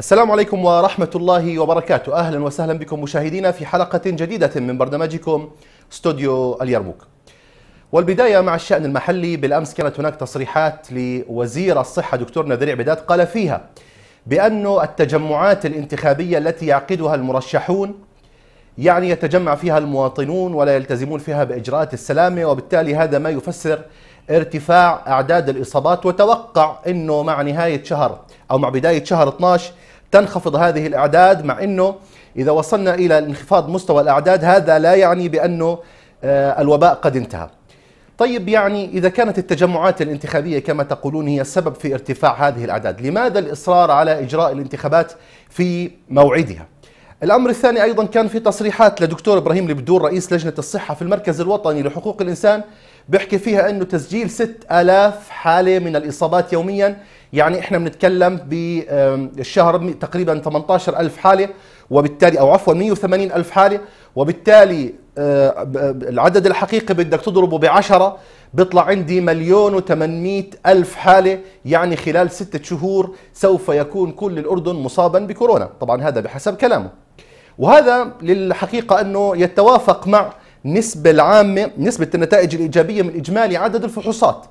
السلام عليكم ورحمة الله وبركاته أهلا وسهلا بكم مشاهدينا في حلقة جديدة من برنامجكم استوديو اليرموك والبداية مع الشأن المحلي بالأمس كانت هناك تصريحات لوزير الصحة دكتور نذير عبيدات قال فيها بأن التجمعات الانتخابية التي يعقدها المرشحون يعني يتجمع فيها المواطنون ولا يلتزمون فيها بإجراءات السلامة وبالتالي هذا ما يفسر ارتفاع أعداد الإصابات وتوقع أنه مع نهاية شهر أو مع بداية شهر 12 تنخفض هذه الأعداد مع أنه إذا وصلنا إلى انخفاض مستوى الأعداد هذا لا يعني بأنه آه، الوباء قد انتهى طيب يعني إذا كانت التجمعات الانتخابية كما تقولون هي السبب في ارتفاع هذه الأعداد لماذا الإصرار على إجراء الانتخابات في موعدها؟ الأمر الثاني أيضا كان في تصريحات لدكتور إبراهيم البدور رئيس لجنة الصحة في المركز الوطني لحقوق الإنسان بيحكي فيها انه تسجيل 6000 حاله من الاصابات يوميا يعني احنا بنتكلم بالشهر تقريبا 18000 حاله وبالتالي او عفوا 180000 حاله وبالتالي آه، العدد الحقيقي بدك تضربه بعشرة بيطلع عندي مليون و800 ألف حالة يعني خلال ستة شهور سوف يكون كل الأردن مصابا بكورونا طبعا هذا بحسب كلامه وهذا للحقيقة أنه يتوافق مع النسبة العامة نسبة النتائج الإيجابية من إجمالي عدد الفحوصات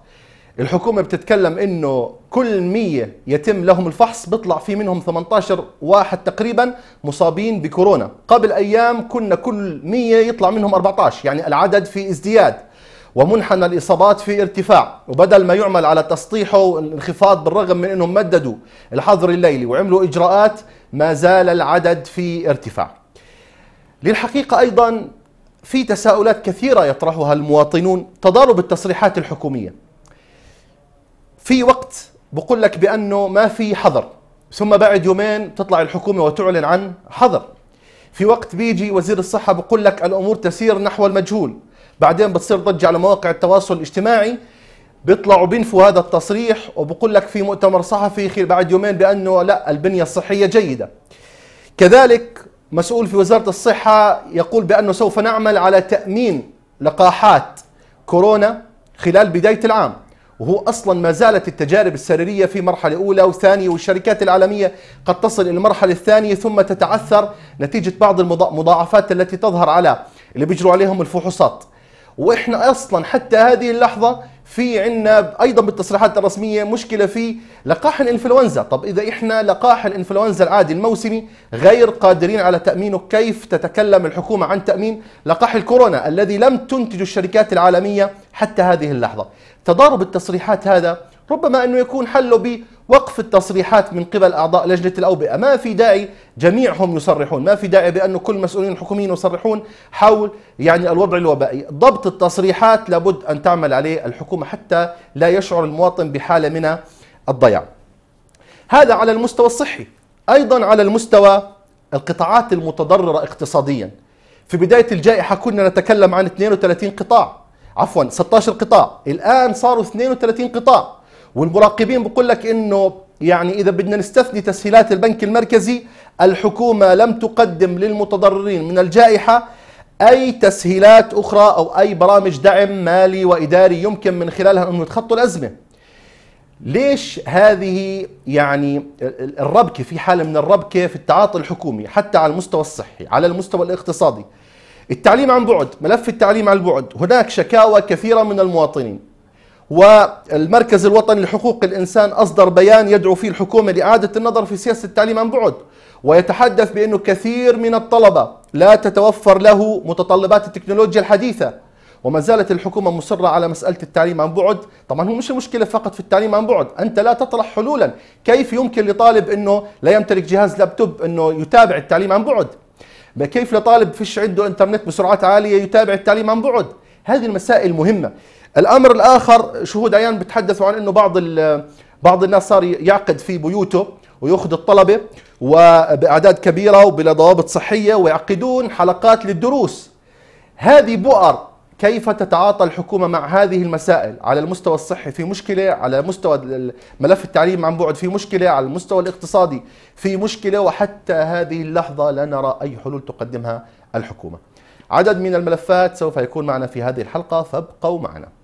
الحكومة بتتكلم إنه كل 100 يتم لهم الفحص بيطلع في منهم 18 واحد تقريبا مصابين بكورونا قبل أيام كنا كل 100 يطلع منهم 14 يعني العدد في ازدياد ومنحنى الإصابات في ارتفاع وبدل ما يعمل على تسطيحه والانخفاض بالرغم من أنهم مددوا الحظر الليلي وعملوا إجراءات ما زال العدد في ارتفاع للحقيقة أيضا في تساؤلات كثيرة يطرحها المواطنون تضارب التصريحات الحكومية في وقت بقول لك بأنه ما في حظر ثم بعد يومين تطلع الحكومة وتعلن عن حظر في وقت بيجي وزير الصحة بقول لك الأمور تسير نحو المجهول بعدين بتصير ضجة على مواقع التواصل الاجتماعي بيطلعوا بينفوا هذا التصريح وبقول لك في مؤتمر صحفي بعد يومين بأنه لا البنية الصحية جيدة كذلك مسؤول في وزارة الصحة يقول بأنه سوف نعمل على تأمين لقاحات كورونا خلال بداية العام وهو أصلا ما زالت التجارب السريرية في مرحلة أولى وثانية والشركات العالمية قد تصل إلى المرحلة الثانية ثم تتعثر نتيجة بعض المضاعفات التي تظهر على اللي بيجروا عليهم الفحوصات وإحنا أصلا حتى هذه اللحظة في عنا ايضا بالتصريحات الرسميه مشكله في لقاح الانفلونزا، طب اذا احنا لقاح الانفلونزا العادي الموسمي غير قادرين على تامينه، كيف تتكلم الحكومه عن تامين لقاح الكورونا الذي لم تنتج الشركات العالميه حتى هذه اللحظه؟ تضارب التصريحات هذا ربما انه يكون حله ب وقف التصريحات من قبل أعضاء لجنة الأوبئة ما في داعي جميعهم يصرحون ما في داعي بأن كل المسؤولين الحكوميين يصرحون حول يعني الوضع الوبائي ضبط التصريحات لابد أن تعمل عليه الحكومة حتى لا يشعر المواطن بحالة من الضياع هذا على المستوى الصحي أيضا على المستوى القطاعات المتضررة اقتصاديا في بداية الجائحة كنا نتكلم عن 32 قطاع عفوا 16 قطاع الآن صاروا 32 قطاع والمراقبين بقول لك انه يعني اذا بدنا نستثني تسهيلات البنك المركزي الحكومه لم تقدم للمتضررين من الجائحه اي تسهيلات اخرى او اي برامج دعم مالي واداري يمكن من خلالها انه يتخطوا الازمه ليش هذه يعني الربكه في حاله من الربكه في التعاطي الحكومي حتى على المستوى الصحي على المستوى الاقتصادي التعليم عن بعد ملف التعليم عن بعد هناك شكاوى كثيره من المواطنين والمركز الوطني لحقوق الإنسان أصدر بيان يدعو فيه الحكومة لإعادة النظر في سياسة التعليم عن بعد ويتحدث بأنه كثير من الطلبة لا تتوفر له متطلبات التكنولوجيا الحديثة وما زالت الحكومة مصرة على مسألة التعليم عن بعد طبعا هو مش المشكلة فقط في التعليم عن بعد أنت لا تطرح حلولا كيف يمكن لطالب أنه لا يمتلك جهاز لابتوب أنه يتابع التعليم عن بعد كيف لطالب فيش عنده انترنت بسرعات عالية يتابع التعليم عن بعد هذه المسائل مهمة الأمر الآخر شهود عيان بتحدثوا عن أنه بعض بعض الناس صار يعقد في بيوته ويأخذ الطلبة وبأعداد كبيرة وبلا ضوابط صحية ويعقدون حلقات للدروس هذه بؤر كيف تتعاطى الحكومة مع هذه المسائل على المستوى الصحي في مشكلة على مستوى ملف التعليم عن بعد في مشكلة على المستوى الاقتصادي في مشكلة وحتى هذه اللحظة لا نرى أي حلول تقدمها الحكومة عدد من الملفات سوف يكون معنا في هذه الحلقة فابقوا معنا